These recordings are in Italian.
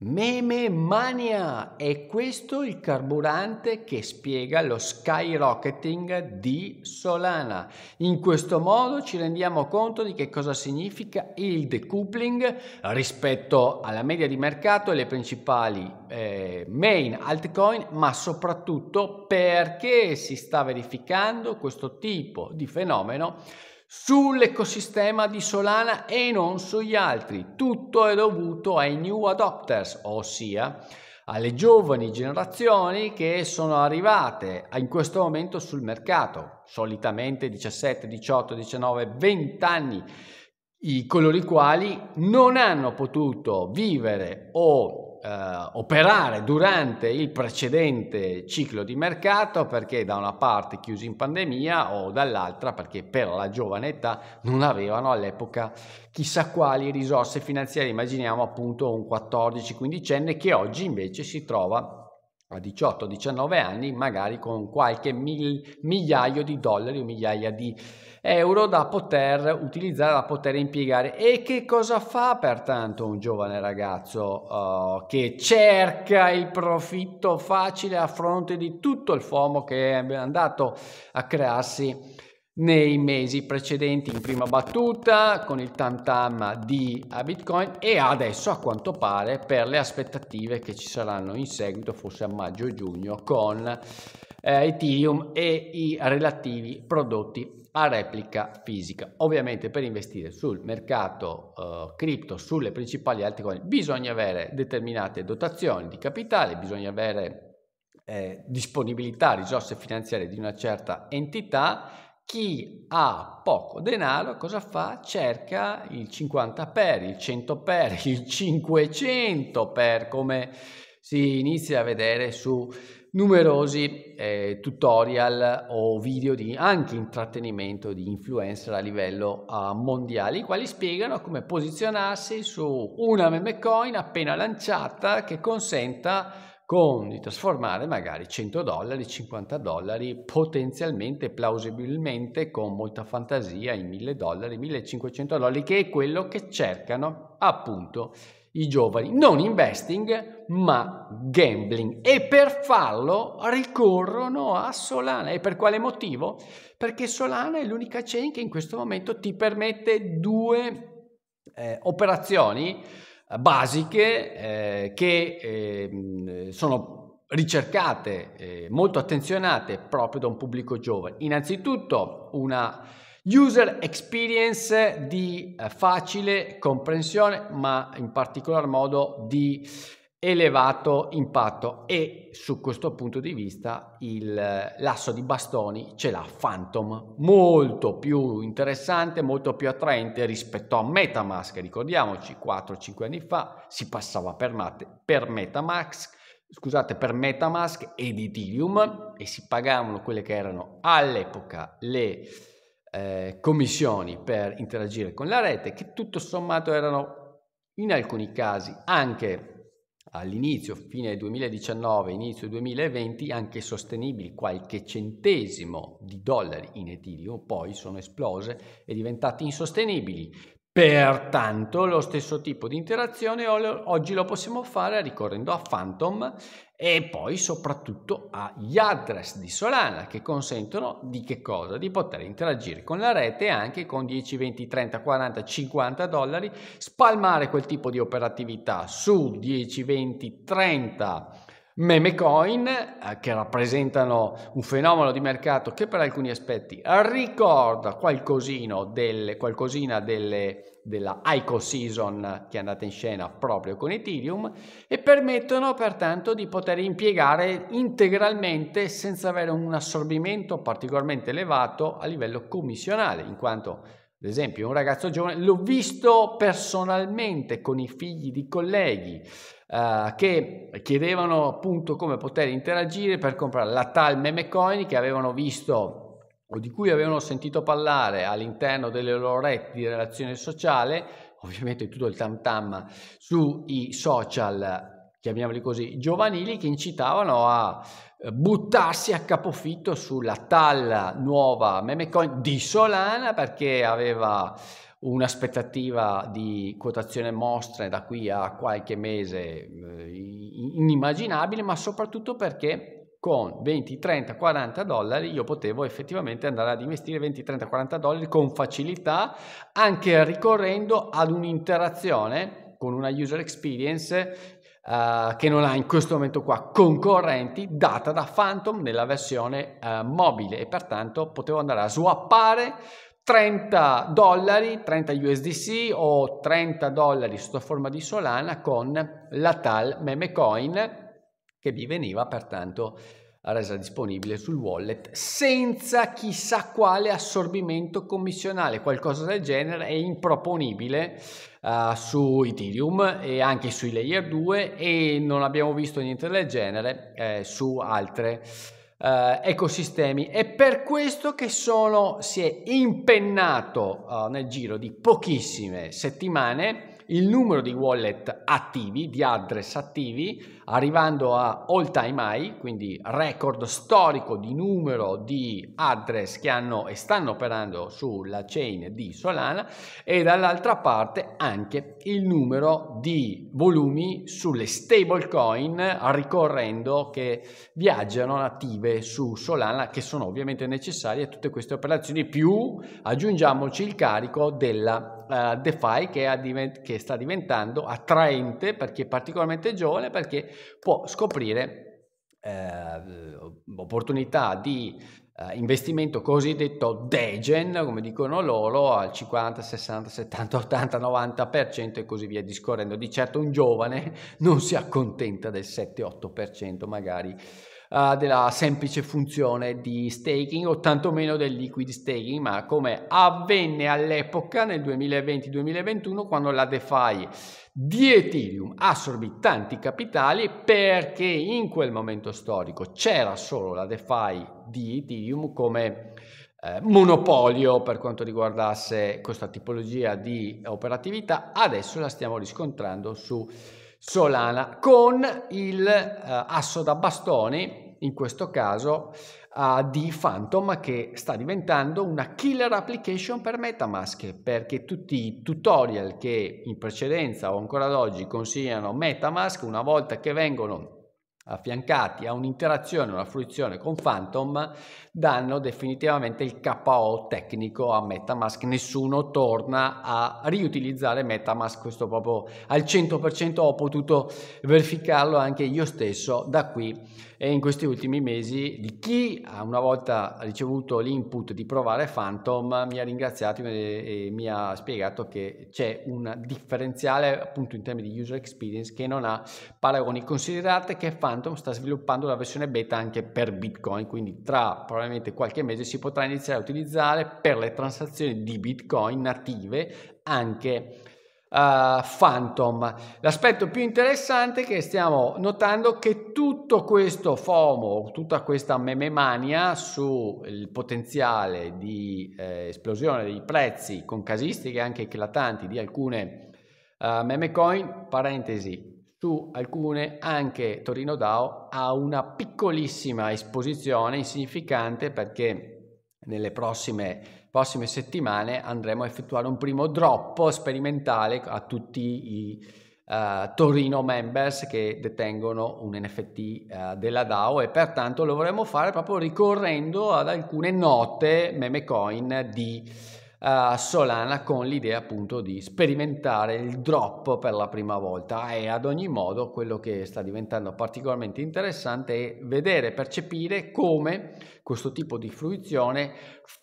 Meme Mania! È questo il carburante che spiega lo skyrocketing di Solana. In questo modo ci rendiamo conto di che cosa significa il decoupling rispetto alla media di mercato e le principali eh, main altcoin, ma soprattutto perché si sta verificando questo tipo di fenomeno sull'ecosistema di Solana e non sugli altri. Tutto è dovuto ai new adopters, ossia alle giovani generazioni che sono arrivate in questo momento sul mercato, solitamente 17, 18, 19, 20 anni, i coloro i quali non hanno potuto vivere o eh, operare durante il precedente ciclo di mercato perché da una parte chiusi in pandemia o dall'altra perché per la giovane età non avevano all'epoca chissà quali risorse finanziarie, immaginiamo appunto un 14-15enne che oggi invece si trova a 18-19 anni magari con qualche mil, migliaio di dollari o migliaia di euro da poter utilizzare, da poter impiegare. E che cosa fa pertanto un giovane ragazzo uh, che cerca il profitto facile a fronte di tutto il FOMO che è andato a crearsi? nei mesi precedenti in prima battuta con il tam tam di Bitcoin e adesso a quanto pare per le aspettative che ci saranno in seguito forse a maggio giugno con eh, Ethereum e i relativi prodotti a replica fisica. Ovviamente per investire sul mercato eh, cripto, sulle principali altcoin, bisogna avere determinate dotazioni di capitale, bisogna avere eh, disponibilità, risorse finanziarie di una certa entità. Chi ha poco denaro cosa fa? Cerca il 50 per, il 100 per, il 500 per, come si inizia a vedere su numerosi eh, tutorial o video di anche intrattenimento di influencer a livello eh, mondiale, i quali spiegano come posizionarsi su una meme coin appena lanciata che consenta con, di trasformare magari 100 dollari, 50 dollari, potenzialmente, plausibilmente, con molta fantasia, in 1000 dollari, 1500 dollari, che è quello che cercano appunto i giovani, non investing ma gambling e per farlo ricorrono a Solana e per quale motivo? Perché Solana è l'unica chain che in questo momento ti permette due eh, operazioni eh, basiche eh, che eh, sono ricercate, eh, molto attenzionate proprio da un pubblico giovane. Innanzitutto una User experience di eh, facile comprensione, ma in particolar modo di elevato impatto e su questo punto di vista il eh, lasso di bastoni ce l'ha Phantom molto più interessante molto più attraente rispetto a Metamask ricordiamoci 4-5 anni fa si passava per, Mate, per Metamask scusate, per Metamask ed Ethereum e si pagavano quelle che erano all'epoca le eh, commissioni per interagire con la rete che tutto sommato erano in alcuni casi anche all'inizio, fine 2019, inizio 2020, anche sostenibili qualche centesimo di dollari in Ethereum, poi sono esplose e diventate insostenibili Pertanto lo stesso tipo di interazione oggi lo possiamo fare ricorrendo a Phantom e poi soprattutto agli address di Solana che consentono di, che di poter interagire con la rete anche con 10, 20, 30, 40, 50 dollari, spalmare quel tipo di operatività su 10, 20, 30 meme coin eh, che rappresentano un fenomeno di mercato che per alcuni aspetti ricorda delle, qualcosina delle, della ICO season che è andata in scena proprio con Ethereum e permettono pertanto di poter impiegare integralmente senza avere un assorbimento particolarmente elevato a livello commissionale in quanto ad esempio un ragazzo giovane, l'ho visto personalmente con i figli di colleghi eh, che chiedevano appunto come poter interagire per comprare la tal meme coin che avevano visto o di cui avevano sentito parlare all'interno delle loro reti di relazione sociale, ovviamente tutto il tam tam sui social chiamiamoli così, giovanili che incitavano a eh, buttarsi a capofitto sulla talla nuova memecoin di Solana perché aveva un'aspettativa di quotazione mostre da qui a qualche mese eh, inimmaginabile, ma soprattutto perché con 20, 30, 40 dollari io potevo effettivamente andare ad investire 20, 30, 40 dollari con facilità, anche ricorrendo ad un'interazione con una user experience Uh, che non ha in questo momento qua concorrenti data da Phantom nella versione uh, mobile e pertanto potevo andare a swappare 30 dollari, 30 USDC o 30 dollari sotto forma di Solana con la tal meme coin che mi veniva pertanto resa disponibile sul wallet senza chissà quale assorbimento commissionale, qualcosa del genere è improponibile uh, su Ethereum e anche sui layer 2 e non abbiamo visto niente del genere eh, su altri Uh, eh, ecosistemi. È per questo che sono, si è impennato uh, nel giro di pochissime settimane il numero di wallet attivi, di address attivi, arrivando a all time high, quindi record storico di numero di address che hanno e stanno operando sulla chain di Solana e dall'altra parte anche il numero di volumi sulle stablecoin ricorrendo che viaggiano attive su Solana che sono ovviamente necessarie a tutte queste operazioni più aggiungiamoci il carico della uh, DeFi che, è divent- che sta diventando attraente, perché è particolarmente giovane, perché può scoprire eh, opportunità di eh, investimento cosiddetto degen, come dicono loro, al 50, 60, 70, 80, 90% per cento e così via discorrendo. Di certo un giovane non si accontenta del 7-8% per cento magari uh, della semplice funzione di staking o tantomeno del liquid staking, ma come avvenne all'epoca nel 2020-2021 quando la DeFi di Ethereum assorbì tanti capitali perché in quel momento storico c'era solo la DeFi di Ethereum come eh, monopolio per quanto riguardasse questa tipologia di operatività, adesso la stiamo riscontrando su Solana con il eh, asso da bastoni, in questo caso eh, di Phantom, che sta diventando una killer application per Metamask, perché tutti i tutorial che in precedenza o ancora ad oggi consigliano Metamask, una volta che vengono affiancati a un'interazione, una fruizione con Phantom, danno definitivamente il KO tecnico a Metamask. Nessuno torna a riutilizzare Metamask, questo proprio al 100% ho potuto verificarlo anche io stesso da qui e in questi ultimi mesi di chi una volta ricevuto l'input di provare Phantom mi ha ringraziato e, e mi ha spiegato che c'è un differenziale appunto in termini di user experience che non ha paragoni. Considerate che Phantom Phantom sta sviluppando la versione beta anche per Bitcoin, quindi tra probabilmente qualche mese si potrà iniziare a utilizzare per le transazioni di Bitcoin native anche Uh, Phantom. L'aspetto più interessante è che stiamo notando che tutto questo FOMO, tutta questa mememania sul potenziale di eh, esplosione dei prezzi con casistiche anche eclatanti di alcune uh, meme coin, parentesi, su alcune anche Torino DAO ha una piccolissima esposizione insignificante perché nelle prossime, prossime settimane andremo a effettuare un primo drop sperimentale a tutti i uh, Torino members che detengono un NFT uh, eh, della DAO e pertanto lo vorremmo fare proprio ricorrendo ad alcune note meme coin di eh, Solana con l'idea appunto di sperimentare il drop per la prima volta e ad ogni modo quello che sta diventando particolarmente interessante è vedere, percepire come questo tipo di fruizione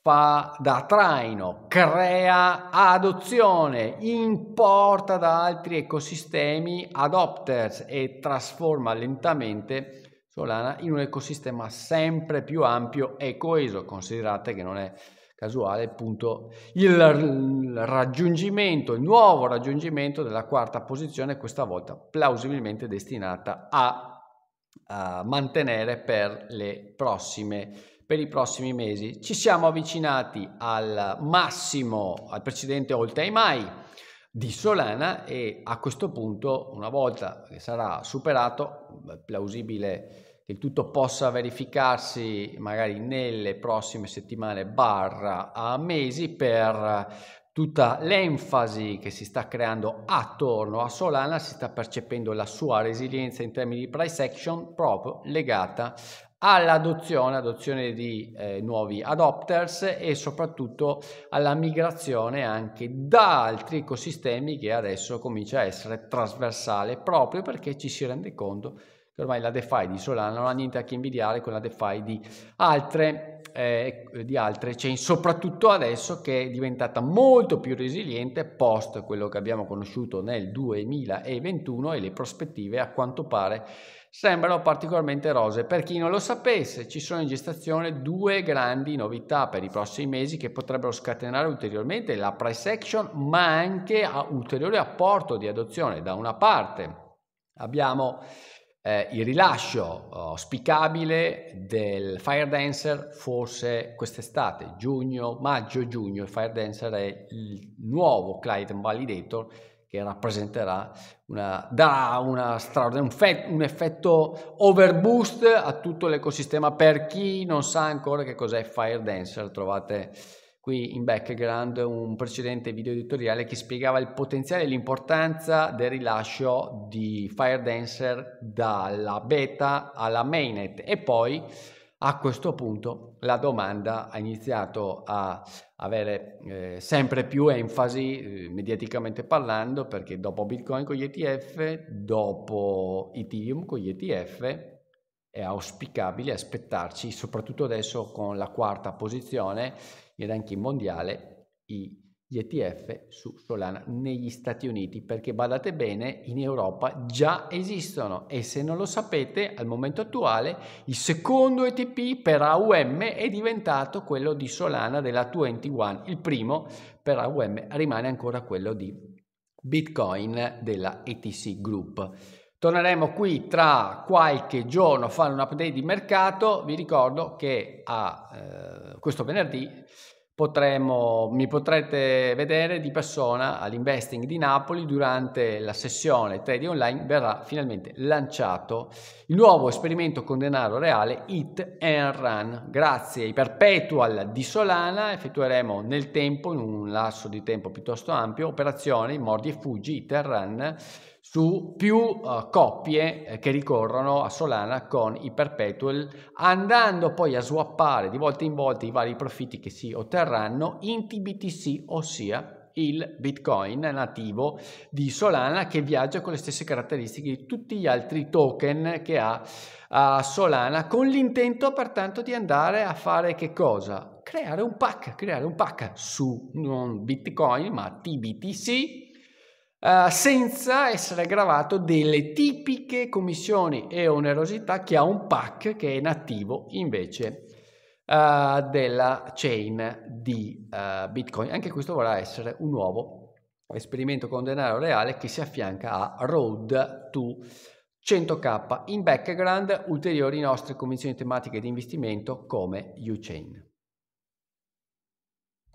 fa da traino, crea adozione, importa da altri ecosistemi adopters e trasforma lentamente Solana in un ecosistema sempre più ampio e coeso, considerate che non è casuale appunto il raggiungimento, il nuovo raggiungimento della quarta posizione, questa volta plausibilmente destinata a, a mantenere per, le prossime, per i prossimi mesi. Ci siamo avvicinati al massimo, al precedente all time high di Solana e a questo punto, una volta che sarà superato, plausibile che il tutto possa verificarsi magari nelle prossime settimane barra a mesi per tutta l'enfasi che si sta creando attorno a Solana, si sta percependo la sua resilienza in termini di price action proprio legata all'adozione, adozione di eh, nuovi adopters e soprattutto alla migrazione anche da altri ecosistemi che adesso comincia a essere trasversale proprio perché ci si rende conto che ormai la DeFi di Solana non ha niente a che invidiare con la DeFi di altre, eh, di altre chain, soprattutto adesso che è diventata molto più resiliente post quello che abbiamo conosciuto nel 2021 e le prospettive a quanto pare sembrano particolarmente rose. Per chi non lo sapesse, ci sono in gestazione due grandi novità per i prossimi mesi che potrebbero scatenare ulteriormente la price action, ma anche a ulteriore apporto di adozione. Da una parte abbiamo eh, il rilascio oh, spiccabile del Fire Dancer forse quest'estate, giugno, maggio-giugno, il Fire Dancer è il nuovo Client Validator che rappresenterà una, darà una un, fe, un effetto overboost a tutto l'ecosistema. Per chi non sa ancora che cos'è Fire Dancer, trovate qui in background un precedente video editoriale che spiegava il potenziale e l'importanza del rilascio di FireDancer dalla beta alla mainnet e poi a questo punto la domanda ha iniziato a avere eh, sempre più enfasi eh, mediaticamente parlando perché dopo Bitcoin con gli ETF, dopo Ethereum con gli ETF è auspicabile aspettarci, soprattutto adesso con la quarta posizione, e ranking mondiale gli ETF su Solana negli Stati Uniti perché badate bene in Europa già esistono e se non lo sapete al momento attuale il secondo ETP per AUM è diventato quello di Solana della 21 il primo per AUM rimane ancora quello di Bitcoin della ETC Group Torneremo qui tra qualche giorno a fare un update di mercato. Vi ricordo che a eh, questo venerdì potremo, mi potrete vedere di persona all'Investing di Napoli durante la sessione Trading Online verrà finalmente lanciato il nuovo esperimento con denaro reale Hit and Run. Grazie ai perpetual di Solana effettueremo nel tempo, in un lasso di tempo piuttosto ampio, operazioni mordi e fuggi, hit and run su più uh, coppie eh, che ricorrono a Solana con i perpetual, andando poi a swappare di volta in volta i vari profitti che si otterranno in TBTC, ossia il Bitcoin nativo di Solana che viaggia con le stesse caratteristiche di tutti gli altri token che ha Solana con l'intento pertanto di andare a fare che cosa? Creare un pack, creare un pack su non Bitcoin ma TBTC eh, senza essere aggravato delle tipiche commissioni e onerosità che ha un pack che è nativo invece eh, della chain di eh, Bitcoin. Anche questo vorrà essere un nuovo esperimento con denaro reale che si affianca a Road to 100k in background ulteriori nostre commissioni tematiche di investimento come UChain.